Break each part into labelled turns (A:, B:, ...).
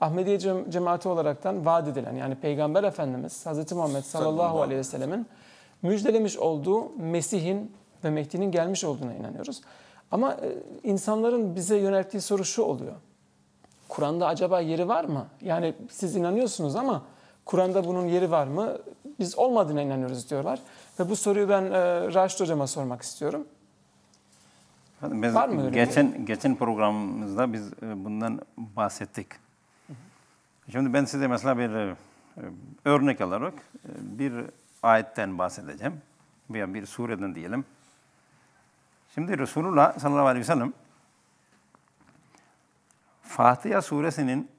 A: Ahmediye cemaati olaraktan vaat edilen yani Peygamber Efendimiz Hz. Muhammed sallallahu aleyhi ve sellemin müjdelemiş olduğu Mesih'in ve Mehdi'nin gelmiş olduğuna inanıyoruz. Ama e, insanların bize yönelttiği soru şu oluyor. Kur'an'da acaba yeri var mı? Yani siz inanıyorsunuz ama Kur'an'da bunun yeri var mı? Biz olmadığına inanıyoruz diyorlar. Ve bu soruyu ben e, Raşit Hocam'a sormak istiyorum. Biz var mı öyle geçen, mi? geçen programımızda biz e, bundan bahsettik. Şimdi ben size mesela bir e, e, örnek alarak e, bir ayetten bahsedeceğim. Veya bir sureden diyelim. Şimdi Resulullah sallallahu aleyhi ve sellem Fatiha suresinin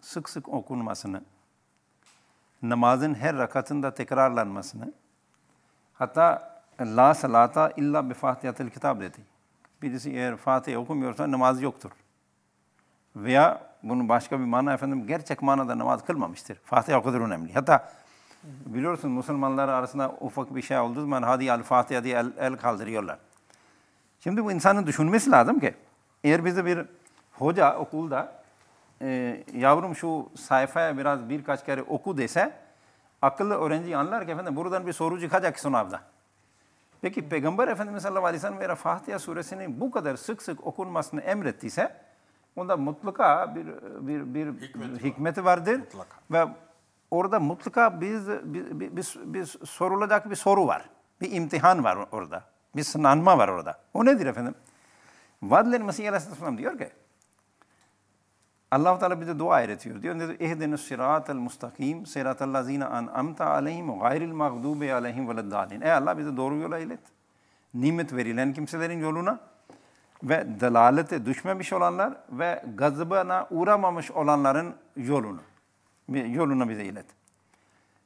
A: sık sık okunmasını, namazın her rakatında tekrarlanmasını, hatta la salata illa bi fatihatil kitab dedi. Birisi eğer Fatiha okumuyorsa namazı yoktur. Veya bunun başka bir mana efendim gerçek manada namaz kılmamıştır. Fatiha o kadar önemli. Hatta biliyorsun Müslümanlar arasında ufak bir şey olduğu zaman hadi al Fatiha diye el, el kaldırıyorlar. Şimdi bu insanın düşünmesi lazım ki eğer bize bir hoca okulda e, yavrum şu sayfaya biraz birkaç kere oku dese akıllı öğrenci anlar ki efendim buradan bir soru çıkacak sınavda. Peki Peygamber Efendimiz sallallahu aleyhi ve sellem Fatiha suresinin bu kadar sık sık okunmasını emrettiyse Onda mutlaka bir bir bir hikmeti, hikmeti var. vardır mutlaka. ve orada mutlaka biz bir, bir, bir, bir sorulacak bir soru var. Bir imtihan var orada. Bir sınanma var orada. O nedir efendim? Vadiler Mesih Aleyhisselam diyor ki Allah Teala bize dua öğretiyor. Diyor nedir? İhdine sıratal mustakim, sıratal lazina en'amte aleyhim ve gayril mağdubi aleyhim veleddalin. Ey Allah bize doğru yola ilet. Nimet verilen kimselerin yoluna ve dalalete düşmemiş olanlar ve gazıbına uğramamış olanların yolunu yolunu bize ilet.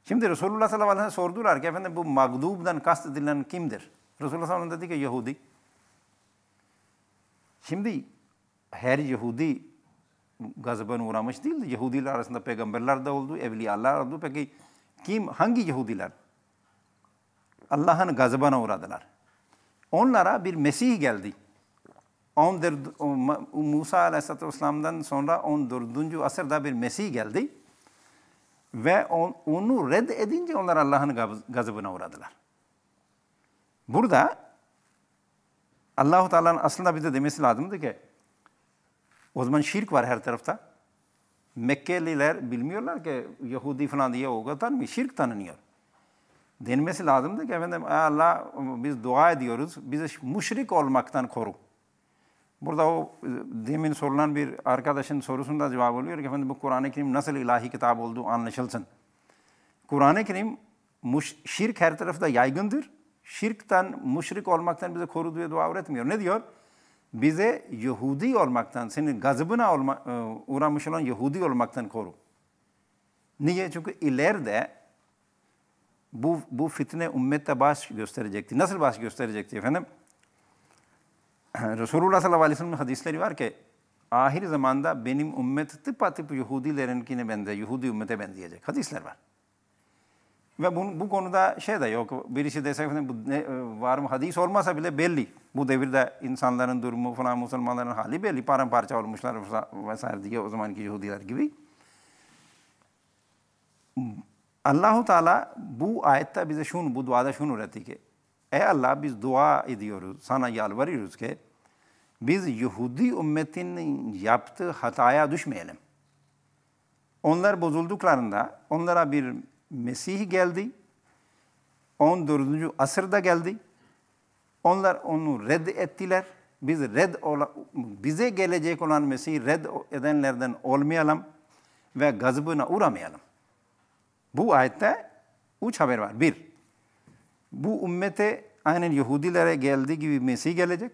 A: Şimdi Resulullah sallallahu aleyhi ve sellem sordular ki efendim bu mağdubdan kastedilen kimdir? Resulullah sallallahu aleyhi ve sellem dedi ki Yahudi. Şimdi her Yahudi gazıbına uğramış değildi. Yahudiler arasında peygamberler de oldu, evliyalar oldu. Peki kim, hangi Yahudiler? Allah'ın gazıbına uğradılar. Onlara bir Mesih geldi. 14 Musa Aleyhisselatü Vesselam'dan sonra 14. asırda bir Mesih geldi. Ve onu red edince onlar Allah'ın gazabına uğradılar. Burada Allahu Teala'nın aslında bize demesi lazımdı ki o zaman şirk var her tarafta. Mekkeliler bilmiyorlar ki Yahudi falan diye o kadar mı? Şirk tanınıyor. Denmesi lazımdı ki efendim Allah biz dua ediyoruz. Bizi müşrik olmaktan koru. Burada o e, demin sorulan bir arkadaşın sorusunda cevap oluyor ki efendim bu Kur'an-ı Kerim nasıl ilahi kitap olduğu anlaşılsın. Kur'an-ı Kerim şirk her tarafta yaygındır. Şirkten, müşrik olmaktan bize koru diye dua öğretmiyor. Ne diyor? Bize Yahudi olmaktan, senin gazıbına olma, e, uğramış olan Yahudi olmaktan koru. Niye? Çünkü ileride bu, bu fitne ümmette baş gösterecekti. Nasıl baş gösterecekti efendim? Resulullah sallallahu aleyhi ve sellem'in hadisleri var ki ahir zamanda benim ümmet tıpatıp Yahudilerinkine benzer, Yahudi ümmete benzeyecek hadisler var. Ve bu, bu konuda şey de yok. Birisi dese bu ne, e, var mı hadis olmasa bile belli. Bu devirde insanların durumu falan Müslümanların hali belli. Paramparça olmuşlar vesaire diye o zamanki Yahudiler gibi. Allahu Teala bu ayette bize şunu, bu duada şunu öğretti ki Ey Allah biz dua ediyoruz, sana yalvarıyoruz ki biz Yahudi ümmetinin yaptığı hataya düşmeyelim. Onlar bozulduklarında onlara bir Mesih geldi. 14. asırda geldi. Onlar onu red ettiler. Biz red ola, bize gelecek olan Mesih'i red edenlerden olmayalım ve gazbına uğramayalım. Bu ayette üç haber var. Bir, bu ümmete aynen Yahudilere geldiği gibi Mesih gelecek.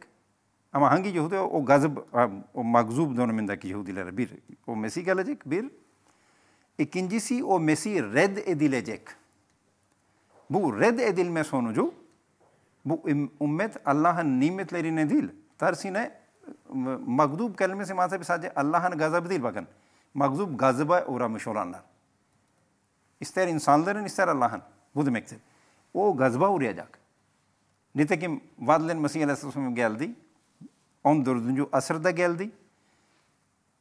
A: Ama hangi Yahudi? O gazıp, o magzub dönemindeki Yahudilere bir. O Mesih gelecek bir. İkincisi o Mesih red edilecek. Bu red edilme sonucu bu ümmet Allah'ın nimetlerine değil. Tersine magzub kelimesi maalesef sadece Allah'ın gazabı değil bakın. magzub gazaba uğramış olanlar. İster insanların ister Allah'ın. Bu demektir o gazba uğrayacak. Nitekim vaadilen Mesih Aleyhisselam geldi. 14. asırda geldi.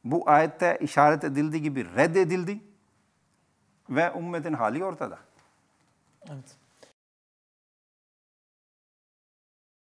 A: Bu ayette işaret edildiği gibi reddedildi. Ve ümmetin hali ortada. Evet.